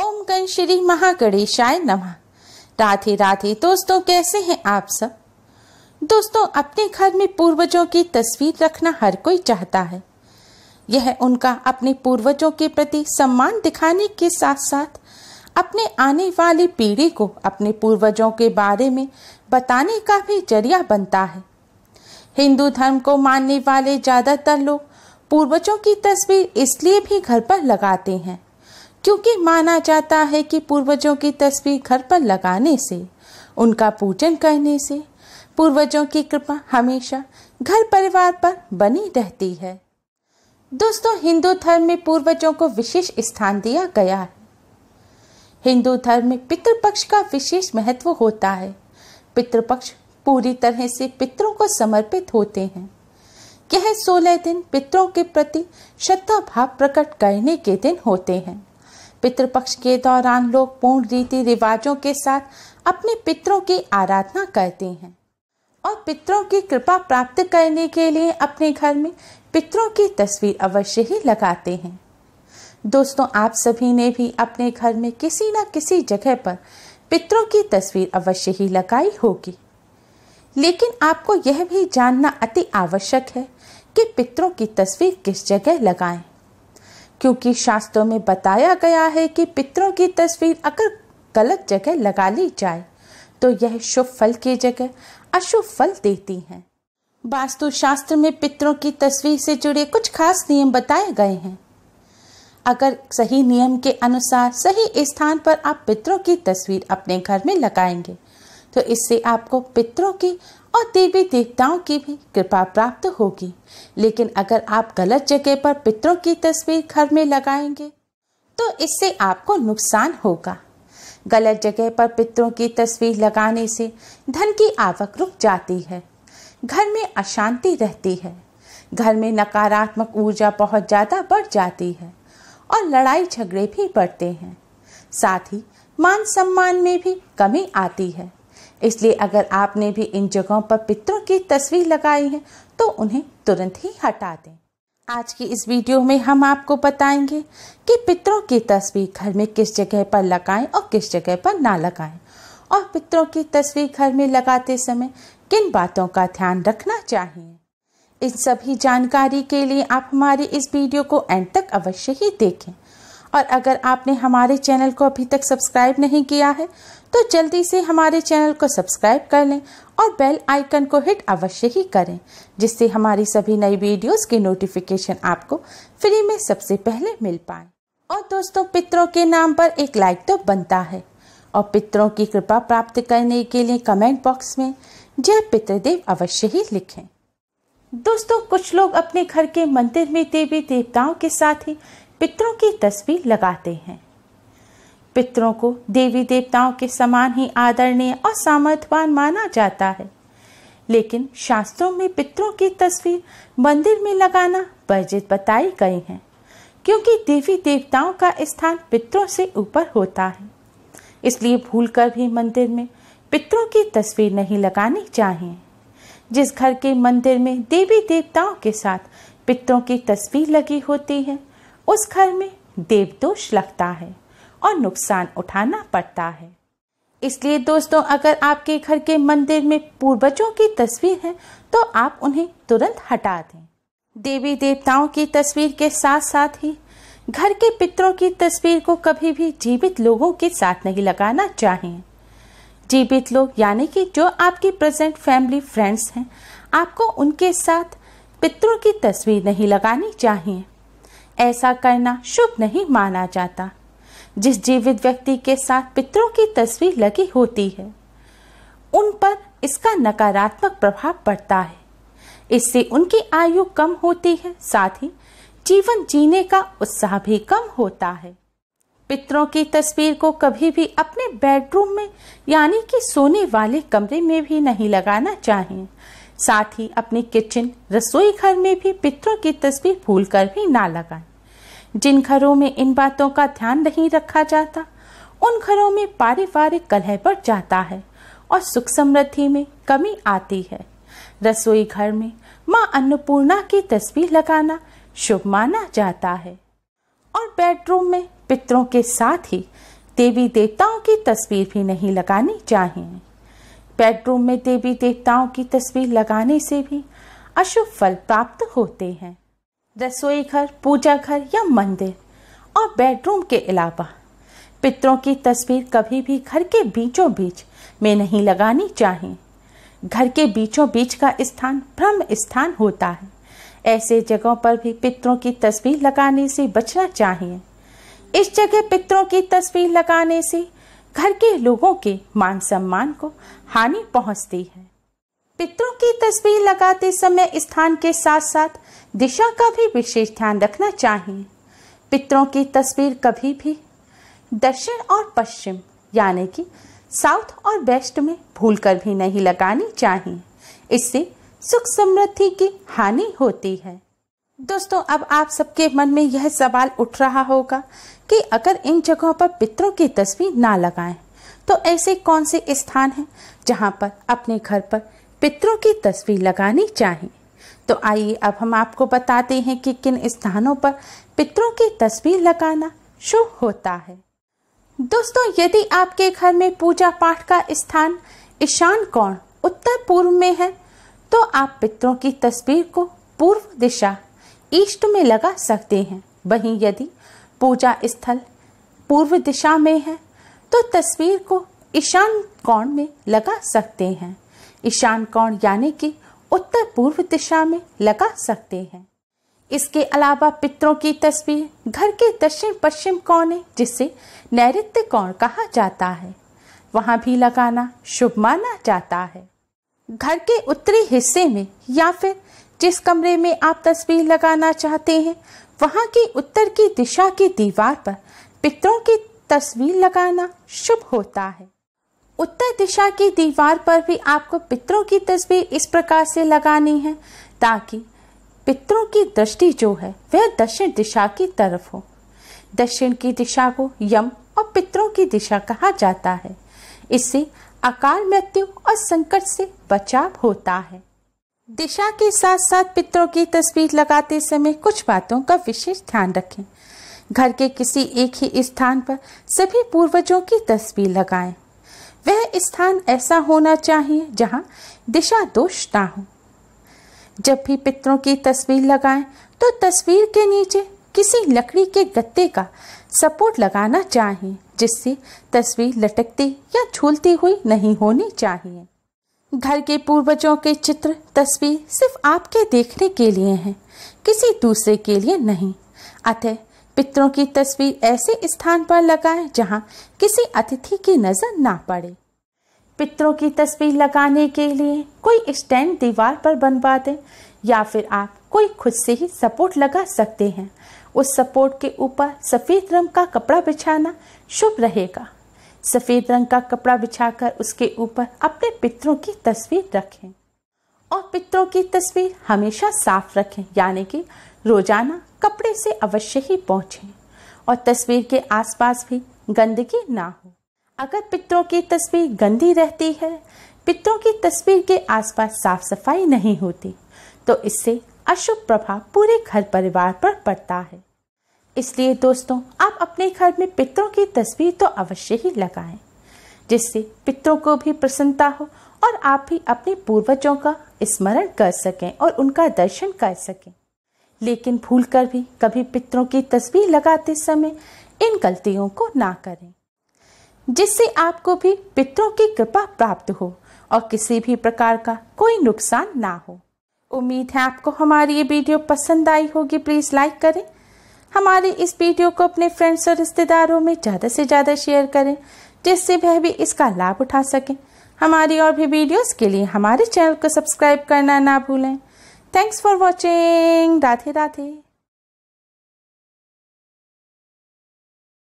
ओम गण श्री महागणेशाय नमः राधे राधे दोस्तों कैसे हैं आप सब दोस्तों अपने घर में पूर्वजों की तस्वीर रखना हर कोई चाहता है यह उनका अपने पूर्वजों के प्रति सम्मान दिखाने के साथ साथ अपने आने वाली पीढ़ी को अपने पूर्वजों के बारे में बताने का भी जरिया बनता है हिंदू धर्म को मानने वाले ज़्यादातर लोग पूर्वजों की तस्वीर इसलिए भी घर पर लगाते हैं क्योंकि माना जाता है कि पूर्वजों की तस्वीर घर पर लगाने से उनका पूजन करने से पूर्वजों की कृपा हमेशा घर परिवार पर बनी रहती है दोस्तों हिंदू धर्म में पूर्वजों को विशेष स्थान दिया गया है हिंदू धर्म में पितृपक्ष का विशेष महत्व होता है पितृपक्ष पूरी तरह से पितरों को समर्पित होते हैं यह सोलह दिन पितरों के प्रति श्रद्धा भाव प्रकट करने के दिन होते हैं पितृपक्ष के दौरान लोग पूर्ण रीति रिवाजों के साथ अपने पितरों की आराधना करते हैं और पितरों की कृपा प्राप्त करने के लिए अपने घर में पितरों की तस्वीर अवश्य ही लगाते हैं दोस्तों आप सभी ने भी अपने घर में किसी न किसी जगह पर पितरों की तस्वीर अवश्य ही लगाई होगी लेकिन आपको यह भी जानना अति आवश्यक है कि पितरों की तस्वीर किस जगह लगाएं क्योंकि शास्त्रों में बताया गया है कि पितरों की तस्वीर अगर गलत जगह लगा ली जाए तो यह शुभ फल की जगह अशुभ फल देती हैं वास्तुशास्त्र में पितरों की तस्वीर से जुड़े कुछ खास नियम बताए गए हैं अगर सही नियम के अनुसार सही स्थान पर आप पितरों की तस्वीर अपने घर में लगाएंगे तो इससे आपको पितरों की और देवी देवताओं की भी कृपा प्राप्त होगी लेकिन अगर आप गलत जगह पर पितरों की तस्वीर घर में लगाएंगे तो इससे आपको नुकसान होगा गलत जगह पर पितरों की तस्वीर लगाने से धन की आवक रुक जाती है घर में अशांति रहती है घर में नकारात्मक ऊर्जा बहुत ज़्यादा बढ़ जाती है और लड़ाई झगड़े भी बढ़ते हैं साथ ही मान सम्मान में भी कमी आती है इसलिए अगर आपने भी इन जगहों पर पितरों की तस्वीर लगाई है तो उन्हें तुरंत ही हटा दें आज की इस वीडियो में हम आपको बताएंगे कि पितरों की तस्वीर घर में किस जगह पर लगाएं और किस जगह पर ना लगाएं और पितरों की तस्वीर घर में लगाते समय किन बातों का ध्यान रखना चाहिए इन सभी जानकारी के लिए आप हमारे इस वीडियो को एंड तक अवश्य ही देखें और अगर आपने हमारे चैनल को अभी तक सब्सक्राइब नहीं किया है तो जल्दी से हमारे चैनल को सब्सक्राइब कर लें और बेल आइकन को हिट अवश्य ही करें जिससे हमारी सभी नई वीडियोस की नोटिफिकेशन आपको फ्री में सबसे पहले मिल पाए और दोस्तों पितरों के नाम पर एक लाइक तो बनता है और पितरों की कृपा प्राप्त करने के लिए कमेंट बॉक्स में जय पितृदेव अवश्य ही लिखे दोस्तों कुछ लोग अपने घर के मंदिर में देवी देवताओं के साथ ही पितरों की तस्वीर लगाते हैं पितरों को देवी देवताओं के समान ही आदरणीय और सामर्थ्यवान माना जाता है लेकिन शास्त्रों में पितरों की तस्वीर मंदिर में लगाना वर्जित बताई गई है क्योंकि देवी देवताओं का स्थान पितरों से ऊपर होता है इसलिए भूलकर भी मंदिर में पितरों की तस्वीर नहीं लगानी चाहिए जिस घर के मंदिर में देवी देवताओं के साथ पितरों की तस्वीर लगी होती है उस घर में देवदोष लगता है और नुकसान उठाना पड़ता है इसलिए दोस्तों अगर आपके घर के मंदिर में पूर्वजों की तस्वीर है तो आप उन्हें तुरंत हटा दें देवी देवताओं की तस्वीर के साथ साथ ही घर के पितरों की तस्वीर को कभी भी जीवित लोगों के साथ नहीं लगाना चाहिए जीवित लोग यानी कि जो आपकी प्रेजेंट फैमिली फ्रेंड्स हैं आपको उनके साथ पितरों की तस्वीर नहीं लगानी चाहिए ऐसा करना शुभ नहीं माना जाता जिस जीवित व्यक्ति के साथ पितरों की तस्वीर लगी होती है उन पर इसका नकारात्मक प्रभाव पड़ता है इससे उनकी आयु कम होती है साथ ही जीवन जीने का उत्साह भी कम होता है पितरों की तस्वीर को कभी भी अपने बेडरूम में यानी कि सोने वाले कमरे में भी नहीं लगाना चाहिए साथ ही अपने किचन रसोई घर में भी पितरों की तस्वीर भूलकर भी ना लगाएं। जिन घरों में इन बातों का ध्यान नहीं रखा जाता उन घरों में पारिवारिक कलह पर जाता है और सुख समृद्धि में कमी आती है रसोई घर में माँ अन्नपूर्णा की तस्वीर लगाना शुभ माना जाता है और बेडरूम में पितरों के साथ ही देवी देवताओं की तस्वीर भी नहीं लगानी चाहिए बेडरूम में देवी देवताओं की तस्वीर लगाने से भी अशुभ फल प्राप्त होते हैं रसोई घर पूजा घर या मंदिर और बेडरूम के अलावा पितरों की तस्वीर कभी भी घर के बीचों बीच में नहीं लगानी चाहिए घर के बीचों बीच का स्थान ब्रह्म स्थान होता है ऐसे जगहों पर भी पितरों की तस्वीर लगाने से बचना चाहिए इस जगह पितरों की तस्वीर लगाने से घर के लोगों के मान सम्मान को हानि पहुंचती है पितरों की तस्वीर लगाते समय स्थान के साथ साथ दिशा का भी विशेष ध्यान रखना चाहिए पितरों की तस्वीर कभी भी दक्षिण और पश्चिम यानी कि साउथ और वेस्ट में भूलकर भी नहीं लगानी चाहिए इससे सुख समृद्धि की हानि होती है दोस्तों अब आप सबके मन में यह सवाल उठ रहा होगा कि अगर इन जगहों पर पितरों की तस्वीर ना लगाएं तो ऐसे कौन से स्थान हैं जहां पर अपने घर पर पितरों की तस्वीर लगानी चाहिए तो आइए अब हम आपको बताते हैं कि किन स्थानों पर पितरों की तस्वीर लगाना शुभ होता है दोस्तों यदि आपके घर में पूजा पाठ का स्थान ईशान कोण उत्तर पूर्व में है तो आप पितरों की तस्वीर को पूर्व दिशा ईस्ट में लगा सकते हैं वहीं यदि पूजा स्थल पूर्व दिशा में है तो तस्वीर को ईशान कोण में लगा सकते हैं ईशान कोण यानी कि उत्तर पूर्व दिशा में लगा सकते हैं इसके अलावा पितरों की तस्वीर घर के दक्षिण पश्चिम कोण है जिसे नैऋत्य कोण कहा जाता है वहां भी लगाना शुभ माना जाता है घर के उत्तरी हिस्से में या फिर जिस कमरे में आप तस्वीर लगाना चाहते हैं वहां की उत्तर की दिशा की दीवार पर पितरों की तस्वीर लगाना शुभ होता है उत्तर दिशा की दीवार पर भी आपको पितरों की तस्वीर इस प्रकार से लगानी है ताकि पितरों की दृष्टि जो है वह दक्षिण दिशा की तरफ हो दक्षिण की दिशा को यम और पितरों की दिशा कहा जाता है इससे अकाल मृत्यु और संकट से बचाव होता है दिशा के साथ साथ पितरों की तस्वीर लगाते समय कुछ बातों का विशेष ध्यान रखें घर के किसी एक ही स्थान पर सभी पूर्वजों की तस्वीर लगाएं वह स्थान ऐसा होना चाहिए जहाँ दिशा दोष ना हो जब भी पितरों की तस्वीर लगाएं तो तस्वीर के नीचे किसी लकड़ी के गत्ते का सपोर्ट लगाना चाहिए जिससे तस्वीर लटकती या झूलती हुई नहीं होनी चाहिए घर के पूर्वजों के चित्र तस्वीर सिर्फ आपके देखने के लिए हैं किसी दूसरे के लिए नहीं अतः पितरों की तस्वीर ऐसे स्थान पर लगाएं जहां किसी अतिथि की नज़र ना पड़े पितरों की तस्वीर लगाने के लिए कोई स्टैंड दीवार पर बनवा दें या फिर आप कोई खुद से ही सपोर्ट लगा सकते हैं उस सपोर्ट के ऊपर सफ़ेद रंग का कपड़ा बिछाना शुभ रहेगा सफ़ेद रंग का कपड़ा बिछाकर उसके ऊपर अपने पितरों की तस्वीर रखें और पितरों की तस्वीर हमेशा साफ रखें यानी कि रोजाना कपड़े से अवश्य ही पहुंचे और तस्वीर के आसपास भी गंदगी ना हो अगर पितरों की तस्वीर गंदी रहती है पितरों की तस्वीर के आसपास साफ सफाई नहीं होती तो इससे अशुभ प्रभाव पूरे घर परिवार पर पड़ता है इसलिए दोस्तों आप अपने घर में पितरों की तस्वीर तो अवश्य ही लगाएं जिससे पितरों को भी प्रसन्नता हो और आप भी अपने पूर्वजों का स्मरण कर सकें और उनका दर्शन कर सकें लेकिन भूलकर भी कभी पितरों की तस्वीर लगाते समय इन गलतियों को ना करें जिससे आपको भी पितरों की कृपा प्राप्त हो और किसी भी प्रकार का कोई नुकसान ना हो उम्मीद है आपको हमारी ये वीडियो पसंद आई होगी प्लीज़ लाइक करें हमारे इस वीडियो को अपने फ्रेंड्स और रिश्तेदारों में ज़्यादा से ज़्यादा शेयर करें जिससे वह भी इसका लाभ उठा सके हमारी और भी वीडियोस के लिए हमारे चैनल को सब्सक्राइब करना ना भूलें Thanks for watching. Dati Dati.